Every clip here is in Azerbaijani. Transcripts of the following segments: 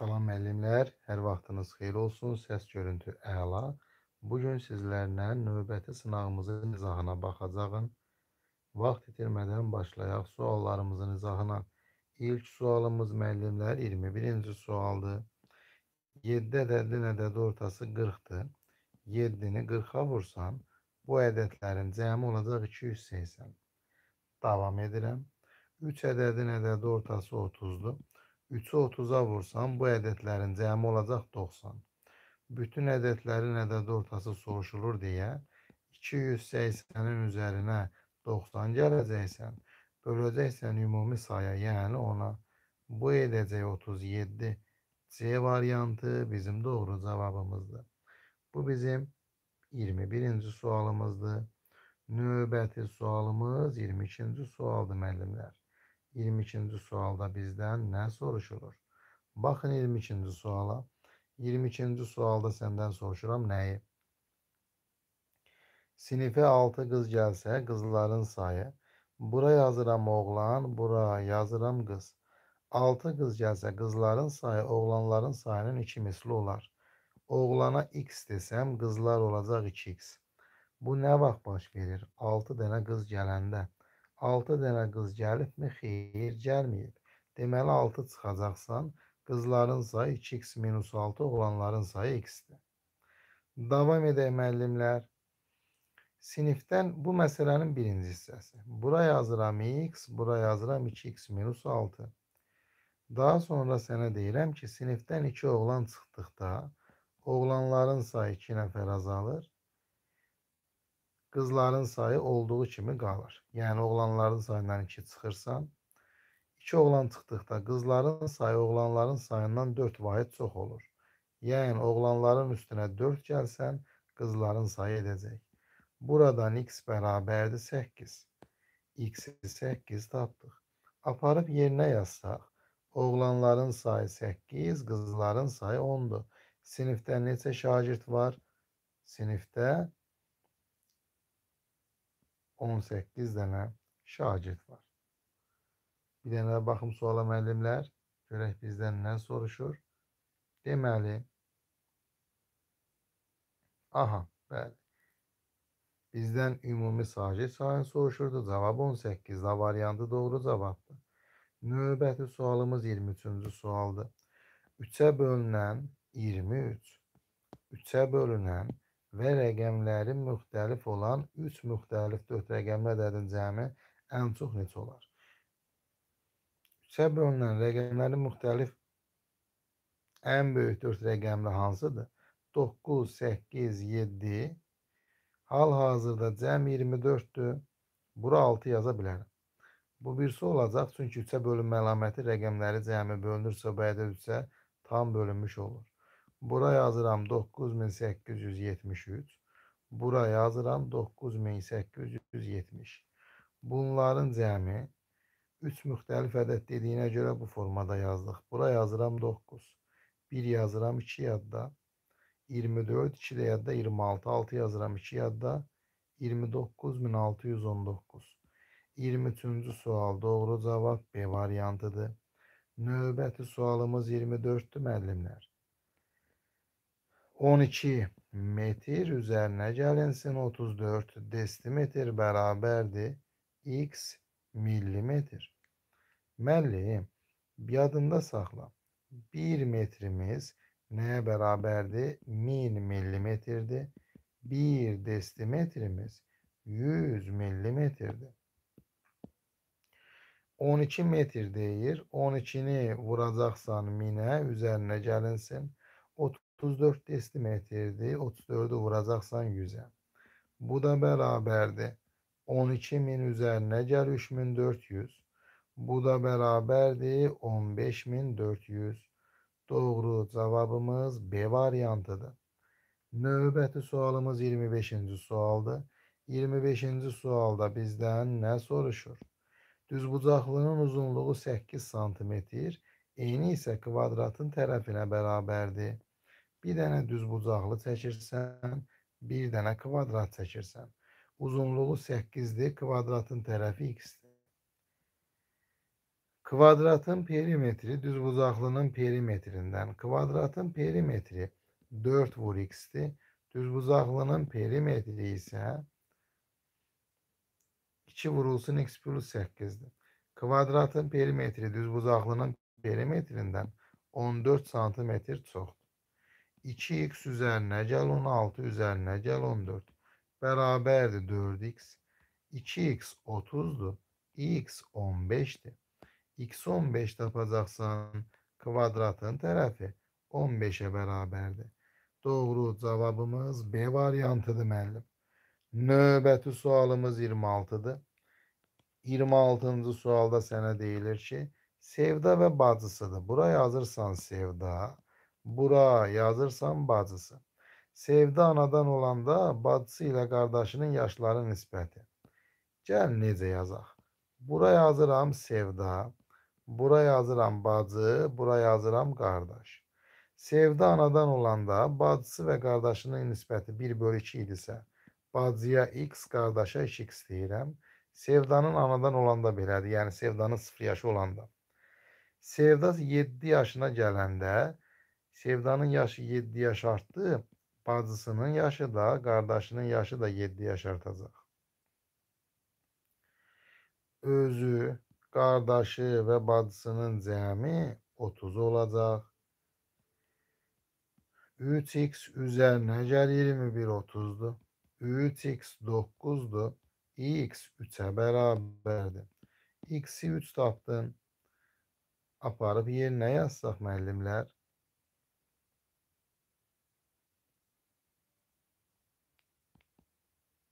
Salam müəllimlər, hər vaxtınız xeyir olsun. Səs görüntü əla. Bu gün sizlərlə növbəti sınağımızın izahına baxacağıq. Vaxt itirmədən başlayaq suallarımızın izahına. İlk sualımız müəllimlər 21-ci sualdır. 7 ədədin ədədi ortası 40-dır. 7-ni 40-a vursan, bu ədədlərin cəmi olacaq 280. Davam edirəm. 3 ədədin ədədi ortası 30-dur. 3-ü 30-a vursam bu ədədlərin cəmi olacaq 90. Bütün ədədlərin ədədi ortası soruşulur deyə 280-in üzərinə 90 gələcəksən, böləcəksən ümumi saya, yəni ona bu edəcək 37 C variantı bizim doğru cavabımızdır. Bu bizim 21-ci sualımızdır. Növbəti sualımız 22-ci sualdır müəllimlər. 22-ci sualda bizdən nə soruşulur? Baxın 22-ci suala. 22-ci sualda səndən soruşuram nəyi? Sinifə 6 qız gəlsə, qızların sayı. Bura yazıram oğlan, bura yazıram qız. 6 qız gəlsə, qızların sayı oğlanların sayının 2 misli olar. Oğlana x desəm, qızlar olacaq 2x. Bu nə vaxt baş verir? 6 dənə qız gələndə. 6 dənə qız gəlibmi? Xeyr, gəlməyib. Deməli 6 çıxacaqsan, qızların sayı 2x-6, oğlanların sayı x-dir. Davam edək müəllimlər. Sinifdən bu məsələnin birinci hissəsi. Bura yazıram x, bura yazıram 2x-6. Daha sonra sənə deyirəm ki, sinifdən 2 oğlan çıxdıqda oğlanların sayı 2 nəfər azalır, qızların sayı olduğu kimi qalır. Yəni oğlanların sayından 2 çıxırsa, 2 oğlan çıxdıqda qızların sayı oğlanların sayından 4 vahid çox olur. Yəni oğlanların üstünə 4 gəlsən, qızların sayı edəcək. Buradan x bərabərdir 8. x-i 8 tapdıq. Aparıb yerinə yazsaq, oğlanların sayı 8, qızların sayı 10-dur. Sinifdə neçə şagird var? Sinifdə 18 dənə şagird var. Bir dənə də baxım suala müəllimlər. Görək bizdən nə soruşur. Deməli, aha, bəli. Bizdən ümumi sagit sayını soruşurdu. Cavab 18. La variantı doğru cavabdır. Növbəti sualımız 23-cü sualdır. 3-ə bölünən 23. 3-ə bölünən 23 və rəqəmləri müxtəlif olan 3 müxtəlif 4 rəqəmli ədədin cəmi ən çox neçə olar? 3-ə bölünən rəqəmlərin müxtəlif ən böyük 4 rəqəmli hansıdır? 9, 8, 7 hal-hazırda cəm 24-dür. Bura 6 yaza bilərəm. Bu birisi olacaq, çünki 3-ə bölünmə əlaməti rəqəmləri cəmi bölünürsə, bu ədəd 3-ə tam bölünmüş olur. Buraya yazıram 9873. Buraya yazıram 9870. Bunların cəmi 3 müxtəlif ədəd dediyinə görə bu formada yazdıq. Bura yazıram 9. 1 yazıram 2 yadda. 24, 2 də yadda 26, 6 yazıram 2 yadda. 29619. 23-cü sual doğru cavab B variantıdır. Növbəti sualımız 24-dür müəllimlər. 12 metir üzerine gelinsin 34 desimetre beraberdi x millimetir. Müəllim, yadında saxla. 1 metrimiz neye beraberdi? 1000 millimetirdi. 1 desimetrimiz 100 millimetirdi. 12 metr deyir. 12-ni vuracaqsan minə, üzərinə gəlinsin. 34 teslim etirdi. 34'ü vuracaksan 100'e. Bu da beraberdi. 12.000 üzerine gel 3400. Bu da beraberdi 15.400. Doğru cevabımız B variantıdır. Növbəti sualımız 25-ci sualdır. 25-ci sualda bizdən nə soruşur? Düzbucaqlının uzunluğu 8 sm, eni isə kvadratın tərəfinə bərabərdir bir dənə düz bucaqlı çəkirsən, bir dənə kvadrat çəkirsən. Uzunluğu 8-dir, kvadratın tərəfi x-dir. Kvadratın perimetri düz bucaqlının perimetrindən, kvadratın perimetri 4 vur x-dir. Düz bucaqlının perimetri isə 2 vurulsun x plus 8'dir. Kvadratın perimetri düz bucaqlının perimetrindən 14 santimetr çoxdur. 2x üzerine gel 16 üzerine gel 14 beraberdi 4x. 2x 30'du. x 15'ti. x 15 tapacaksan kvadratın tarafı 15'e beraberdi. Doğru cevabımız B variyantıdır müəllim. Növbəti sualımız 26-dır. 26-cı sualda sənə deyilir ki, Sevda və bacısıdır. Buraya yazırsan Sevda, bura yazırsam bacısı. Sevdi anadan olanda bacısı ilə qardaşının yaşları nisbəti. Gəl necə yazaq. Bura yazıram sevda, bura yazıram bacı, bura yazıram qardaş. Sevdi anadan olanda bacısı və qardaşının nisbəti 1 bölü 2 idisə, bacıya x, qardaşa 2x deyirəm. Sevdanın anadan olanda belədir, yəni sevdanın 0 yaşı olanda. Sevda 7 yaşına gələndə Sevda'nın yaşı 7 yaş arttı. Bazısının yaşı da, kardeşinin yaşı da 7 yaş artacak. Özü, kardeşi ve bazısının cəmi 30 olacak. 3x üzerine gel 21 30'du. 3x 9'du. x 3'e beraberdi. x'i 3 taptın. Aparıp yerine yazsak müellimler.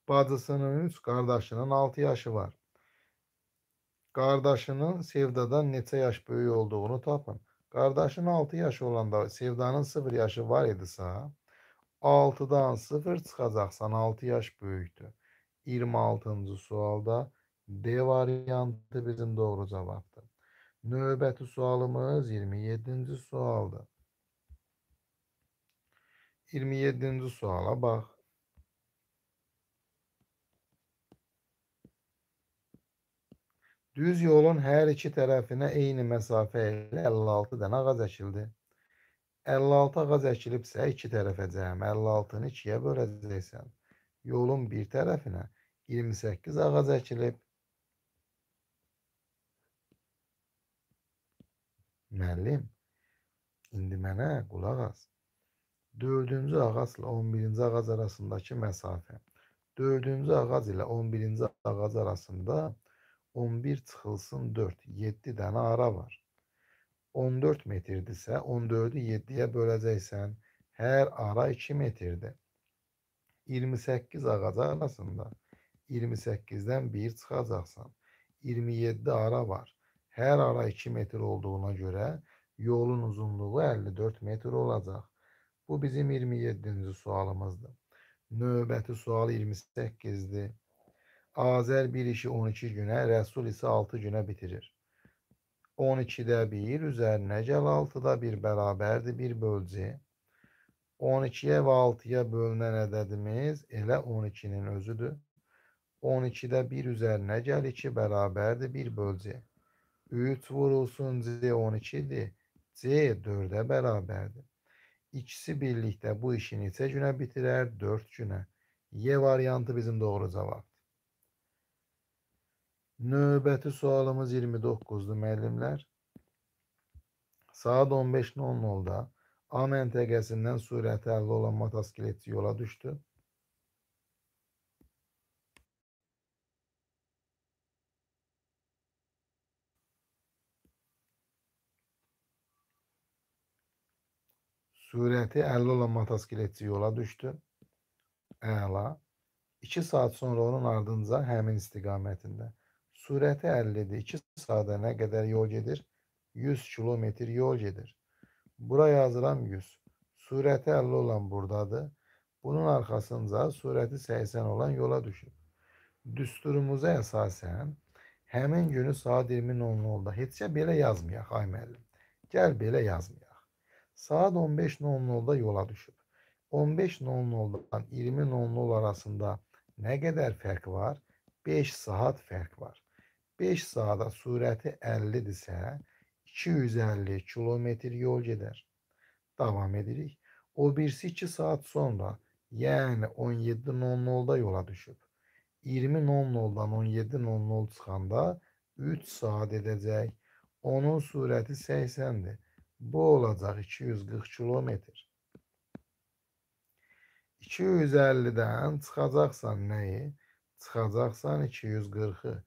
Bacısının üç, qardaşının altı yaşı var. Qardaşının Sevda'dan neçə yaş böyük olduğunu tapın. Qardaşın 6 yaşı olanda Sevda'nın 0 yaşı var idisə, 6-dan 0 çıxacaqsan 6 yaş böyükdür. 26-cı sualda D variantı bizim doğru cavabdır. Növbəti sualımız 27-ci sualdır. 27-ci suala bax. Düz yolun hər iki tərəfinə eyni məsafə ilə 56 dənə ağac əkildi. 56 ağac əkilibsə iki tərəfə cəm 56-nı ikiyə böləcəksən. Yolun bir tərəfinə 28 ağac əkilib. Müəllim, indi mənə qulaq as. 4-cü ağacla 11-ci ağac arasındakı məsafə. 4-cü ağac ilə 11-ci ağac arasında məsafə 11 çıxılsın 4. 7 dənə ara var. 14 metrdirsə 14-ü 7-yə böləcəksən. Hər ara 2 metrdir. 28 ağacı arasında 28-dən 1 çıxacaqsan. 27 ara var. Hər ara 2 metr olduğuna görə yolun uzunluğu 54 metr olacaq. Bu bizim 27-ci sualımızdır. Növbəti sual 28-dir. Azer bir işi 12 güne, Resul ise 6 güne bitirir. 12'de bir üzerine cel 6'da bir beraberdi bir bölci. 12'ye ve 6'ya bölünen ədədimiz elə 12'nin nin özüdür. 12'də 1 üzərinə gəl 2 bərabərdir 1 bölcə. 3 vurulsun C 12'di, dir C 4-ə bərabərdir. İkisi birlikdə bu işini neçə günə bitirer, 4 günə. Y variantı bizim doğru cavab. Növbəti sualımız 29-dur müəllimlər. Saat 15:00-da A məntəqəsindən sürəti əldə olan motosikleti yola düşdü. Sürəti 50 olan motosikletçi yola düşdü. Əla. 2 saat sonra onun ardınca həmin istiqamətində. sureti elledi. İki sahada ne kadar yolcedir? 100 kilometre yolcedir. Buraya yazılan 100. Sureti 50 olan buradadır. Bunun arkasında sureti 80 olan yola düşür. Düsturumuza esasen Hemen günü saat 20.00'da 00-da heçə belə yazmayaq ay müəllim. Gəl yazmayaq. Saat 15.00'da yola düşüb. 15.00'dan 00 arasında ne kadar fark var? 5 saat fark var. 5 saada sürəti 50-dirsə, 250 kilometr yol gedər. Davam edirik. O birisi 2 saat sonra, yəni 17.00-da yola düşüb. 20.00-dan 17.00 çıxanda 3 saat edəcək. Onun sürəti 80-dir. Bu olacaq 240 kilometr. 250-dən çıxacaqsan nəyi? Çıxacaqsan 240-ı.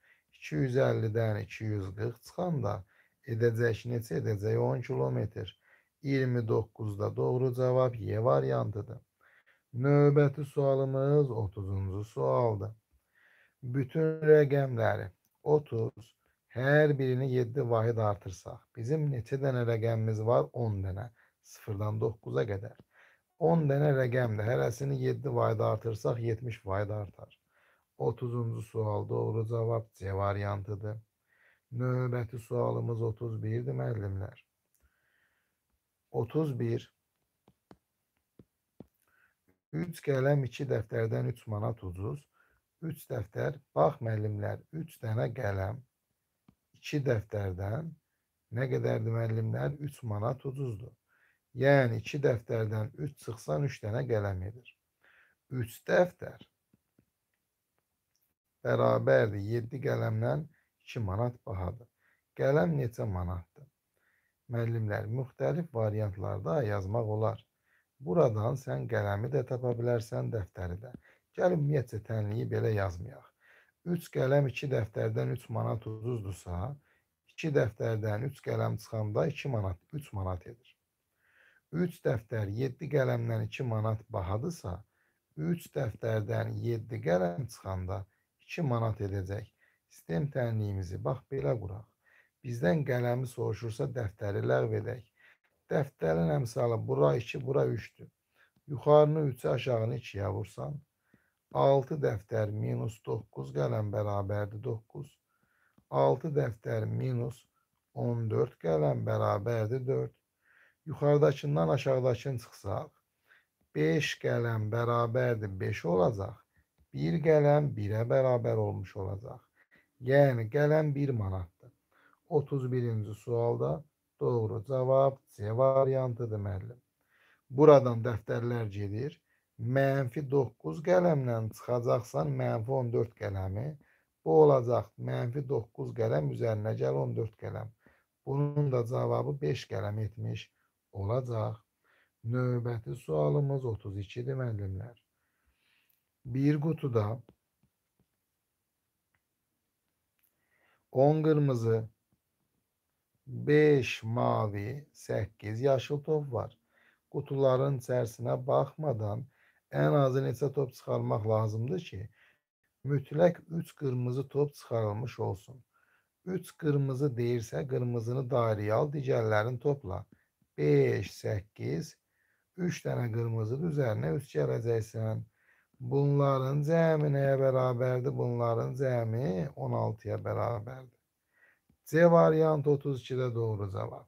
250-dən 240 çıxanda edəcək neçə edəcək? 10 kilometr. 29-da doğru cavab Y variantıdır. Növbəti sualımız 30-cu sualdır. Bütün rəqəmləri 30 hər birini 7 vahid artırsaq, bizim neçə dənə rəqəmimiz var? 10 dənə. 0-dan 9-a qədər. 10 dənə rəqəmdə hərəsini 7 vahid artırsaq 70 vahid artar. 30. sual doğru cevap C variantıdır. Növbəti sualımız 31-dir müəllimlər. 31 3 qələm 2 dəftərdən 3 manat ucuz. 3 dəftər, bax müəllimlər, 3 dənə qələm 2 dəftərdən nə qədərdir müəllimlər? 3 manat ucuzdur. Yəni 2 dəftərdən 3 çıxsan 3 dənə qələm edir. 3 dəftər bərabərdir. 7 qələmdən 2 manat bahadır. Qələm neçə manatdır? Müəllimlər, müxtəlif variantlarda yazmaq olar. Buradan sən qələmi də tapa bilərsən, dəftəri də. Gəlin ümumiyyətcə tənliyi belə yazmayaq. 3 qələm 2 dəftərdən 3 manat ucuzdursa, 2 dəftərdən 3 qələm çıxanda 2 manat, 3 manat edir. 3 dəftər 7 qələmdən 2 manat bahadırsa, 3 dəftərdən 7 qələm çıxanda 2 manat edəcək. Sistem tənliyimizi bax belə quraq. Bizdən qələmi soruşursa dəftəri ləğv edək. Dəftərin əmsalı bura 2, bura 3-dür. Yuxarını 3-ə, aşağını 2-yə vursan, 6 dəftər minus 9 qələm bərabərdir 9. 6 dəftər minus 14 qələm bərabərdir 4. Yuxarıdakından aşağıdakını çıxsaq, 5 qələm bərabərdir 5 olacaq. Bir gələn 1-ə bərabər olmuş olacaq. Yəni gələn 1 manatdır. 31-ci sualda doğru cavab C variantıdır müəllim. Buradan dəftərlər gedir. Mənfi 9 qələmlə çıxacaqsan mənfi 14 qələmi. Bu olacaq mənfi 9 qələm üzərinə gəl 14 qələm. Bunun da cavabı 5 qələm etmiş olacaq. Növbəti sualımız 32-dir müəllimlər bir kutuda 10 kırmızı 5 mavi 8 yaşıl top var. Qutuların içərisinə baxmadan ən azı neçə top çıxarmaq lazımdır ki, mütləq 3 qırmızı top çıxarılmış olsun. 3 qırmızı deyirsə, qırmızını dairəyə al, digərlərini topla. 5, 8, 3 dənə qırmızı üzərinə 3 gələcəksən. Bunların cəmi nəyə bərabərdir? Bunların cəmi 16-ya bərabərdir. C variantı 32-də doğru cavab.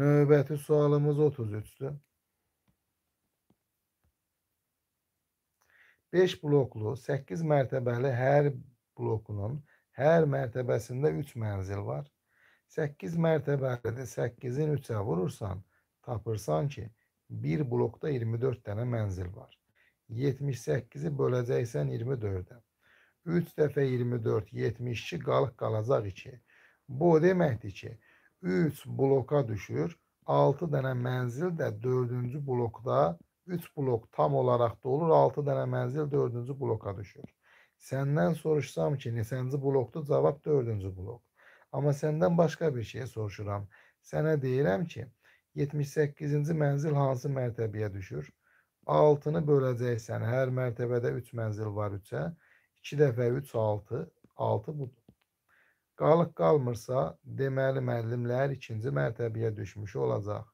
Növbəti sualımız 33-dür. 5 bloklu 8 mərtəbəli hər blokunun hər mərtəbəsində 3 mənzil var. 8 mərtəbəlidir. 8-in 3-ə vurursan, tapırsan ki, bir blokda 24 dənə mənzil var. 78-i böləcəksən 24-ə. 3 dəfə 24, 72 qalıq qalacaq 2. Bu deməkdir ki, 3 bloka düşür, 6 dənə mənzil də 4-cü blokda 3 blok tam olaraq da olur, 6 dənə mənzil 4-cü bloka düşür. Səndən soruşsam ki, neçənci blokdur? Cavab 4-cü blok. Amma səndən başqa bir şey soruşuram. Sənə deyirəm ki, 78-ci mənzil hansı mərtəbəyə düşür? 6-nı böləcəksən. Hər mərtəbədə 3 mənzil var 3-ə. 2 dəfə 3 6. 6 budur. Qalıq qalmırsa, deməli müəllimlər ikinci mərtəbəyə düşmüş olacaq.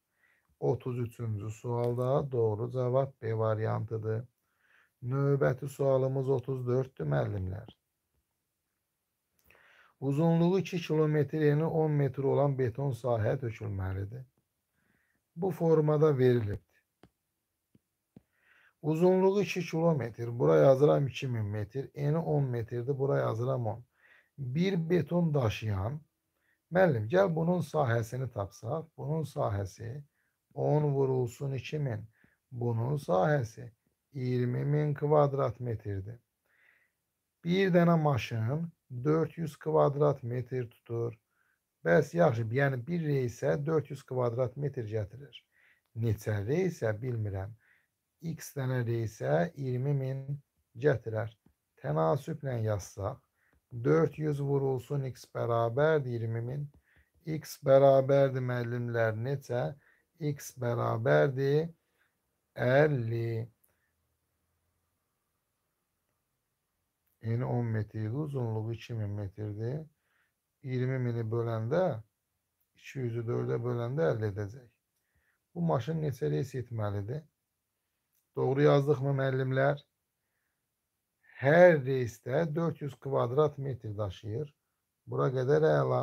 33-cü sualda doğru cavab B variantıdır. Növbəti sualımız 34-dür müəllimlər. Uzunluğu 2 kilometr, eni 10 metr olan beton sahə tökülməlidir. Bu formada verilibdir. Uzunluğu 2 kilometre. Buraya yazılan 2000 metre. Eni 10 metrdi. Buraya yazılan 10. Bir beton taşıyan Müellim gel bunun sahəsini tapsaq. Bunun sahesi 10 vurulsun 2000. Bunun sahesi 20000 kvadrat metrdir. Bir dənə maşın 400 kvadrat metre tutur. Bəs yaxşı, yəni bir reysə 400 kvadrat metr gətirir. Neçə reysə bilmirəm x de neredeyse 20 min getirir. Tenasüple yazsak 400 vurulsun x beraber 20 min. x beraberdir müəllimler neçə? x beraberdir 50. Yeni 10 metreydi. Uzunluğu 2000 metredi. 20 mini bölende 200'ü bölende elde edecek. Bu maşın neçəliyə etməlidir? Doğru yazdıqmı müəllimlər? Hər reysdə 400 kvadrat metr daşıyır. Bura qədər əla.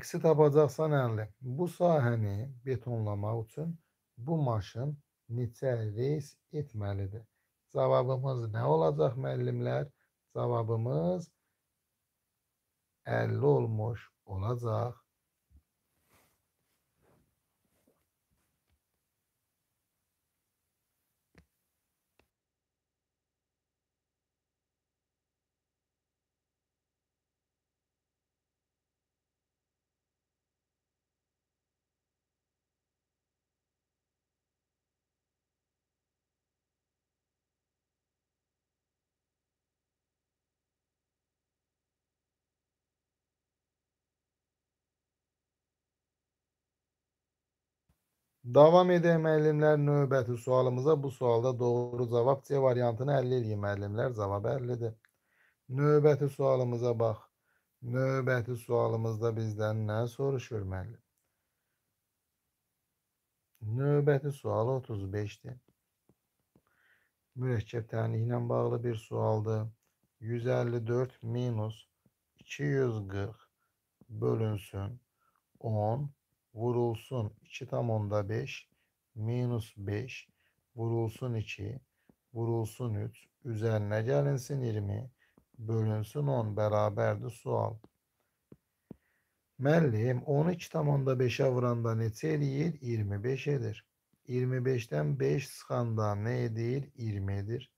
X-i tapacaqsan əlli. Bu sahəni betonlamaq üçün bu maşın neçə reys etməlidir? Cavabımız nə olacaq müəllimlər? Cevabımız 50 olmuş olacak. Davam edək müəllimlər növbəti sualımıza. Bu sualda doğru cavab C variantını 50 eləyin müəllimlər. Cavab 50-dir. Növbəti sualımıza bax. Növbəti sualımızda bizdən nə soruşur müəllim? Növbəti sual 35-dir. Mürəkkəb tənliyi ilə bağlı bir sualdır. 154 minus 240 bölünsün 10 vurulsun 2 tam onda 5 minus 5 vurulsun 2 vurulsun 3 üzerine gelinsin 20 bölünsün 10 beraberdi sual. Məllim 12 tam onda 5'e vuranda neçə eləyir? 25 edir. 25'ten 5 sıxanda ne edir? 20 edir.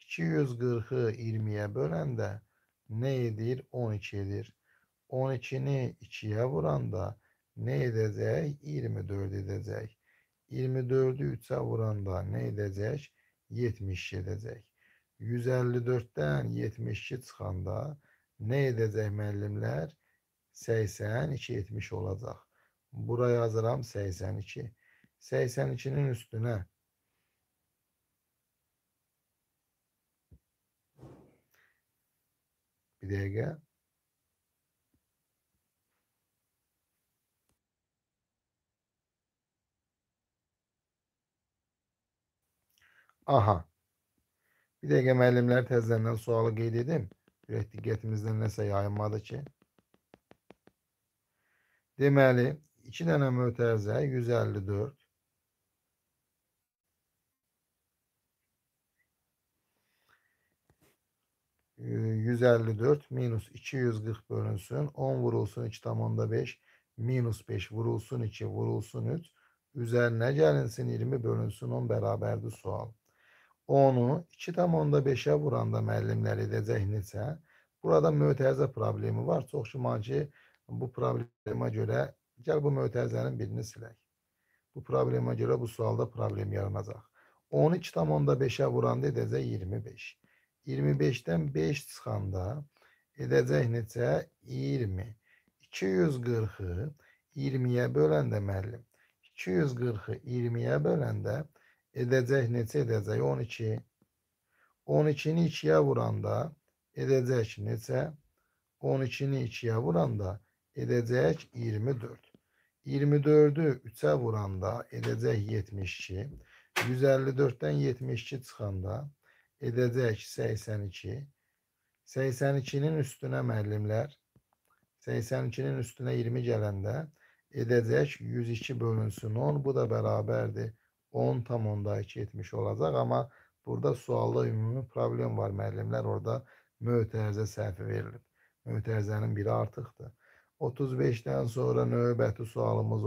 240'ı 20'ye bölende ne edir? 12 edir. 12'ni 2'ye vuranda ne edəcək? 24 edəcək. 24-ü 3-ə vuranda nə edəcək? 72 edəcək. 154-dən 72 çıxanda nə edəcək müəllimlər? 82, 70 olacaq. Buraya yazıram 82. 82-nin üstünə bir dəqiqə aha. Bir de egemenlimler tezlerinden sualı giydirdim. Direkt dikkatimizden nese yayınmadı ki. Demeli 2 dənə mötərizə 154 154 minus 240 bölünsün. 10 vurulsun 5. minus 5 vurulsun 2 vurulsun 3 üzerine gelinsin 20 bölünsün 10 beraberdi sual. onu 2,5-ə vuranda müəllimlər edəcəyinizsə, burada mötərizə problemi var. Çox güman ki, bu problemə görə gəl bu mötərizənin birini silək. Bu problemə görə bu sualda problem yaranacaq. 12,5-ə vuranda edəcək 25. 25-dən 5 çıxanda edəcək neçə? 20. 240-ı 20-yə böləndə müəllim. 240-ı 20-yə böləndə 20 edecek edecek 12 12'ni 2'ye vuranda edecek neçə 12'ni 2'ye vuranda edecek 24 24'ü 3'e vuranda edecek 72 154'ten 72 çıxanda edecek 82 82'nin üstüne müəllimler 82'nin üstüne 20 gelende edecek 102 bölünsün 10 bu da beraberdi 10,2 etmiş olacaq. Amma burada sualda ümumi problem var. Müəllimlər orada mötərizə səhvi verilib. Mötərizənin biri artıqdır. 35-dən sonra növbəti sualımız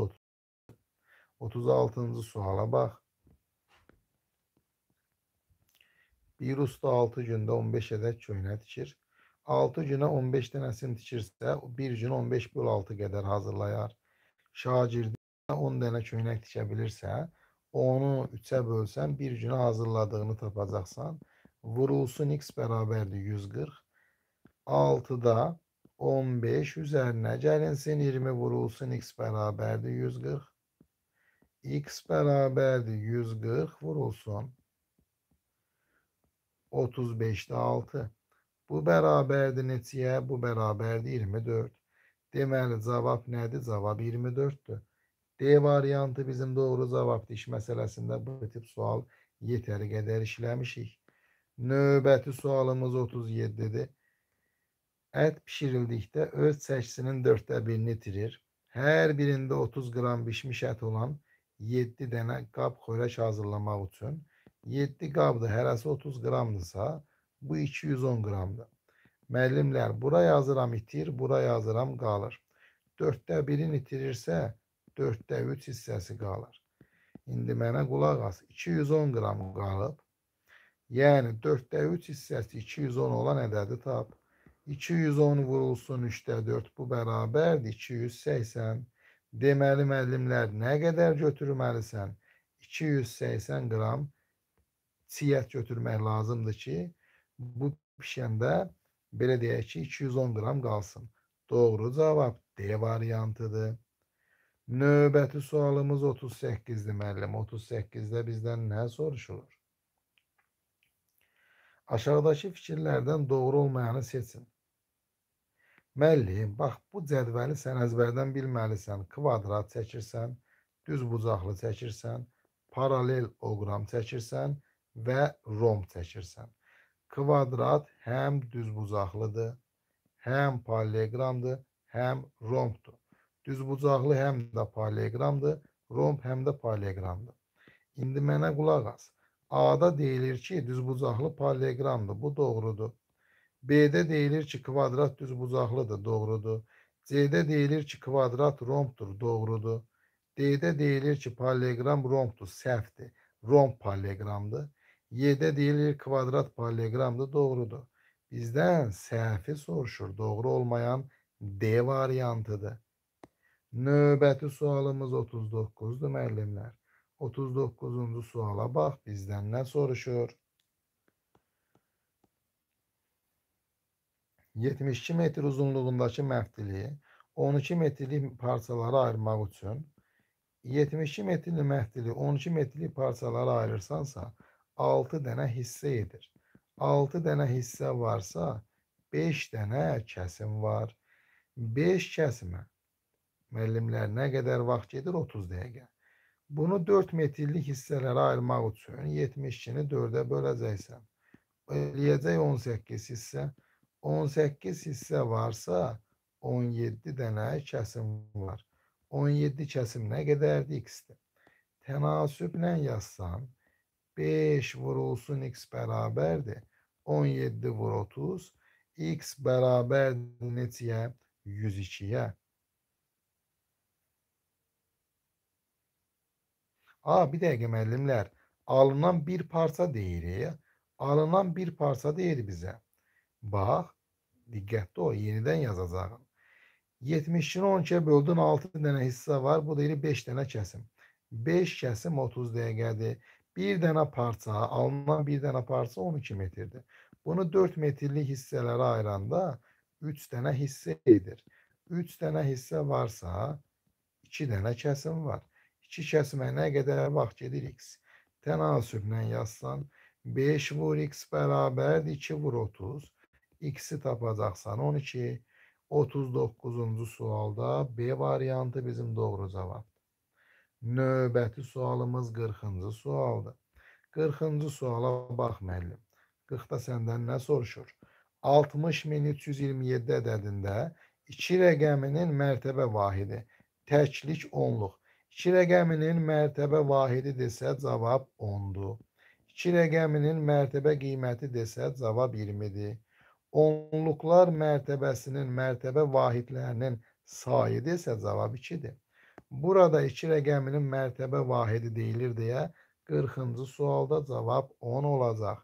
36-cı suala bax. Bir usta 6 gündə 15 ədəd köynə tikir. 6 günə 15 dənəsini tikirsə, bir gün 15 böl 6 qədər hazırlayar. Şagirdinə 10 dənə köynək tikə bilirsə, Onu 3'e bölsen bir günə hazırladığını tapacaqsan. Vurulsun x bərabərdir 140. 6'da 15 üzerine gelinsin 20 vurulsun x bərabərdir 140. x bərabərdir 140 vurulsun. 35'te 6. Bu bərabərdir neçəyə? Bu bərabərdir 24. Deməli cavab nədir? Cavab 24 D variantı bizim doğru cavabdır. İş məsələsində bu tip sual yeteri kadar işləmişik. Növbəti sualımız 37-dir. Ət pişirildikdə öz çəkisinin dörddə birini itirir. Hər birinde 30 gram bişmiş ət olan 7 dənə qab xörək hazırlamaq üçün 7 qabdır, hərəsi 30 qramdırsa, bu 210 qramdır. Müəllimlər, bura yazıram itir, bura yazıram qalır. Dörddə birini itirirsə, 4-də 3 hissəsi qalır. İndi mənə qulaq as. 210 qram qalıb. Yəni 4-də 3 hissəsi 210 olan ədədi tap. 210 vurulsun 3-də 4 bu bərabərdir 280. Deməli müəllimlər nə qədər götürməlisən? 280 qram çiyyət götürmək lazımdır ki, bu pişəndə belə deyək ki, 210 qram qalsın. Doğru cavab D variantıdır. Növbəti sualımız 38-dir müəllim. 38-də bizdən nə soruşulur? Aşağıdakı fikirlərdən doğru olmayanı seçin. Müəllim, bax bu cədvəli sən əzbərdən bilməlisən. Kvadrat çəkirsən, düz bucaqlı çəkirsən, paralel oqram çəkirsən və rom çəkirsən. Kvadrat həm düz bucaqlıdır, həm poliqramdır, həm rombdur. Düz bucaqlı həm də poliqramdır, romb həm də poliqramdır. İndi mənə qulaq as. A-da deyilir ki, düz bucaqlı poliqramdır. Bu doğrudur. B-də deyilir ki, kvadrat düz bucaqlıdır. Doğrudur. C-də deyilir ki, kvadrat rombdur. Doğrudur. D-də deyilir ki, poliqram rombdur. Səhvdir. Romb poliqramdır. Y-də deyilir kvadrat poliqramdır. Doğrudur. Bizdən səhvi soruşur. Doğru olmayan D variantıdır. Növbəti sualımız 39-dur müəllimlər. 39-cu suala bax, bizdən nə soruşur? 72 metr uzunluğundakı məhdiliyi 12 metrlik parçalara ayırmaq üçün 72 metrli məhdili 12 metrlik parçalara ayırırsansa 6 dənə hissə edir. 6 dənə hissə varsa 5 dənə kəsim var. 5 kəsimə müəllimlər nə qədər vaxt gedir? 30 dəqiqə. Bunu 4 metrlik hissələrə ayırmaq üçün 72-ni 4-ə böləcəksən. Eləyəcək 18 hissə. 18 hissə varsa 17 dənə kəsim var. 17 kəsim nə qədərdir? X-dir. Tənasüblə yazsan 5 vurulsun x bərabərdir. 17 vur 30. x bərabər neçəyə? 102-yə. Aa bir dəqiqə müəllimlər, alınan bir parça deyirik. Alınan bir parça deyir bizə. Bax, diqqətli ol, yenidən yazacağım. 70-ni 12-yə böldün 6 dənə hissə var. Bu deyir 5 dənə kəsim. 5 kəsim 30 dəqiqədir. Bir dənə parça, alınan bir dənə parça 12 metrdir. Bunu 4 metrlik hissələrə ayıranda 3 dənə hissə edir. 3 dənə hissə varsa 2 dənə kəsim var. 2 kəsməyinə qədər vaxt gedir x. Tənasüblə yazsan 5 vur x bərabərdir 2 vur 30. x-i tapacaqsan 12. 39-cu sualda B variantı bizim doğru cavabdır. Növbəti sualımız 40-cı sualdır. 40-cı suala bax müəllim. 40-da səndən nə soruşur? 60327 ədədində iki rəqəminin mərtəbə vahidi, təklik onluq 2 rəqəminin mərtəbə vahidi desə cavab 10-dur. 2 rəqəminin mərtəbə qiyməti desə cavab 20-dir. Onluqlar mərtəbəsinin mərtəbə vahidlərinin sayı desə cavab 2-dir. Burada 2 rəqəminin mərtəbə vahidi deyilir deyə 40-cı sualda cavab 10 olacaq.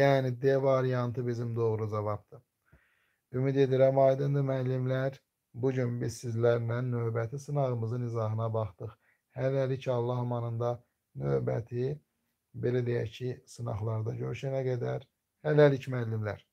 Yəni D variantı bizim doğru cavabdır. Ümid edirəm aydındır müəllimlər. Bugün biz sizlərlə növbəti sınağımızın izahına baxdıq. Hələlik Allah amanında növbəti, belə deyək ki, sınaqlarda görüşənə qədər hələlik müəllimlər.